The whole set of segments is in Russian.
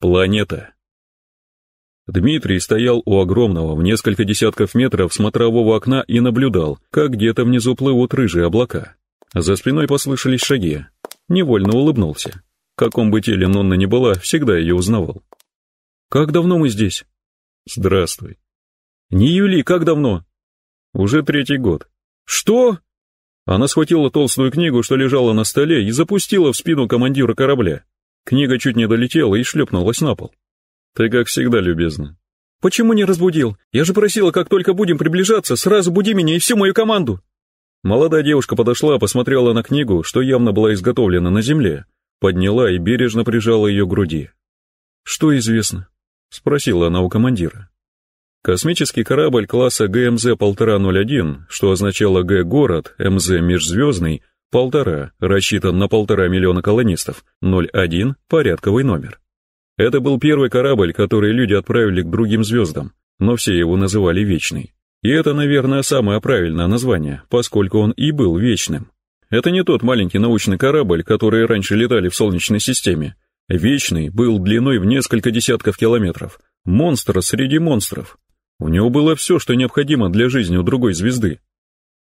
Планета. Дмитрий стоял у огромного в несколько десятков метров смотрового окна и наблюдал, как где-то внизу плывут рыжие облака. За спиной послышались шаги. Невольно улыбнулся. В каком бы теле Нонна ни была, всегда ее узнавал. «Как давно мы здесь?» «Здравствуй». «Не Юли, как давно?» «Уже третий год». «Что?» Она схватила толстую книгу, что лежала на столе, и запустила в спину командира корабля. Книга чуть не долетела и шлепнулась на пол. Ты, как всегда, любезна. Почему не разбудил? Я же просила, как только будем приближаться, сразу буди меня и всю мою команду. Молодая девушка подошла, посмотрела на книгу, что явно была изготовлена на земле, подняла и бережно прижала ее к груди. «Что известно?» — спросила она у командира. Космический корабль класса ГМЗ-10101, что означало «Г-город», «МЗ-межзвездный», Полтора, рассчитан на полтора миллиона колонистов, 01, порядковый номер. Это был первый корабль, который люди отправили к другим звездам, но все его называли «Вечный». И это, наверное, самое правильное название, поскольку он и был вечным. Это не тот маленький научный корабль, который раньше летали в Солнечной системе. Вечный был длиной в несколько десятков километров. Монстр среди монстров. У него было все, что необходимо для жизни у другой звезды.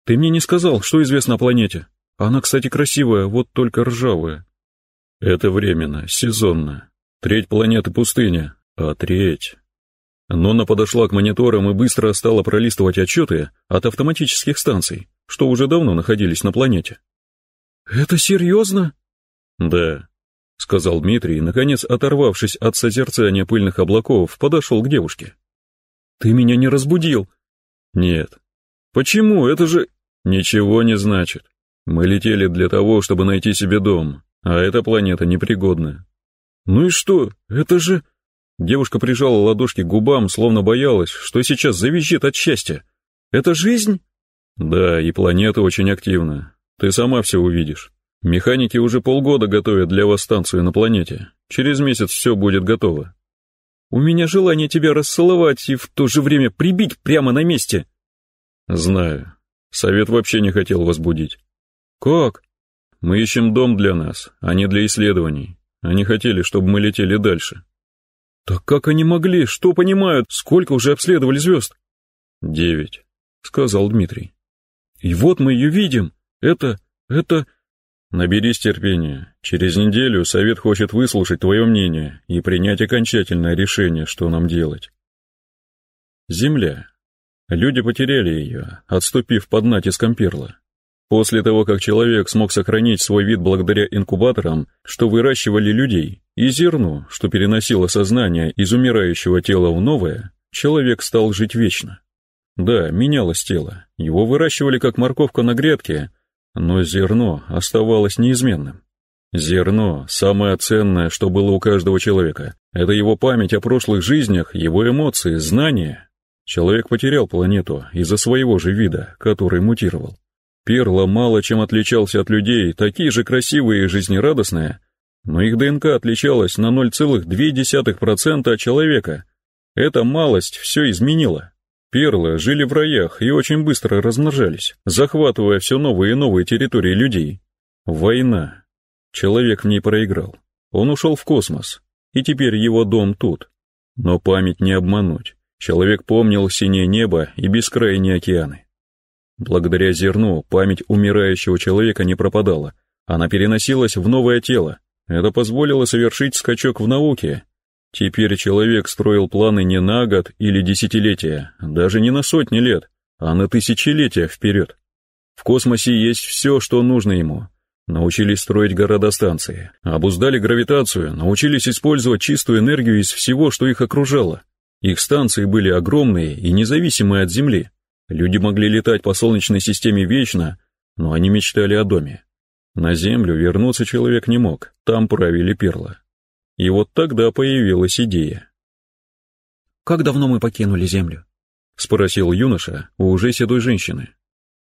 «Ты мне не сказал, что известно о планете?» Она, кстати, красивая, вот только ржавая. Это временно, сезонно. Треть планеты пустыня, а треть... Нонна подошла к мониторам и быстро стала пролистывать отчеты от автоматических станций, что уже давно находились на планете. «Это серьезно?» «Да», — сказал Дмитрий, наконец, оторвавшись от созерцания пыльных облаков, подошел к девушке. «Ты меня не разбудил?» «Нет». «Почему? Это же...» «Ничего не значит. Мы летели для того, чтобы найти себе дом, а эта планета непригодна. Ну и что? Это же... Девушка прижала ладошки к губам, словно боялась, что сейчас завизжит от счастья. Это жизнь? Да, и планета очень активна. Ты сама все увидишь. Механики уже полгода готовят для вас станцию на планете. Через месяц все будет готово. У меня желание тебя расцеловать и в то же время прибить прямо на месте. Знаю. Совет вообще не хотел вас будить. «Как?» «Мы ищем дом для нас, а не для исследований. Они хотели, чтобы мы летели дальше». «Так как они могли? Что понимают? Сколько уже обследовали звезд?» «Девять», — сказал Дмитрий. «И вот мы ее видим. Это... это...» «Наберись терпения. Через неделю совет хочет выслушать твое мнение и принять окончательное решение, что нам делать». Земля. Люди потеряли ее, отступив под натиском перла. После того, как человек смог сохранить свой вид благодаря инкубаторам, что выращивали людей, и зерну, что переносило сознание из умирающего тела в новое, человек стал жить вечно. Да, менялось тело, его выращивали как морковка на грядке, но зерно оставалось неизменным. Зерно – самое ценное, что было у каждого человека. Это его память о прошлых жизнях, его эмоции, знания. Человек потерял планету из-за своего же вида, который мутировал. Перла мало чем отличался от людей, такие же красивые и жизнерадостные, но их ДНК отличалась на 0,2% от человека. Эта малость все изменила. Перлы жили в раях и очень быстро размножались, захватывая все новые и новые территории людей. Война. Человек в ней проиграл. Он ушел в космос, и теперь его дом тут. Но память не обмануть. Человек помнил синее небо и бескрайние океаны. Благодаря зерну память умирающего человека не пропадала, она переносилась в новое тело. Это позволило совершить скачок в науке. Теперь человек строил планы не на год или десятилетия, даже не на сотни лет, а на тысячелетия вперед. В космосе есть все, что нужно ему. Научились строить города-станции, обуздали гравитацию, научились использовать чистую энергию из всего, что их окружало. Их станции были огромные и независимые от Земли. Люди могли летать по Солнечной системе вечно, но они мечтали о доме. На Землю вернуться человек не мог, там правили перла. И вот тогда появилась идея. «Как давно мы покинули Землю?» — спросил юноша у уже седой женщины.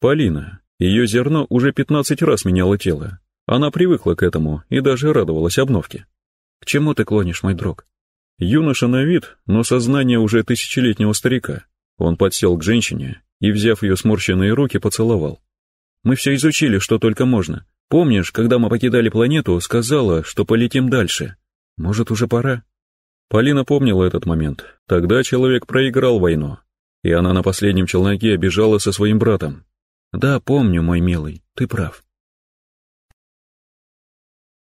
«Полина. Ее зерно уже пятнадцать раз меняло тело. Она привыкла к этому и даже радовалась обновке». «К чему ты клонишь, мой друг?» Юноша на вид, но сознание уже тысячелетнего старика. Он подсел к женщине и, взяв ее сморщенные руки, поцеловал. «Мы все изучили, что только можно. Помнишь, когда мы покидали планету, сказала, что полетим дальше? Может, уже пора?» Полина помнила этот момент. Тогда человек проиграл войну, и она на последнем челноке бежала со своим братом. «Да, помню, мой милый, ты прав».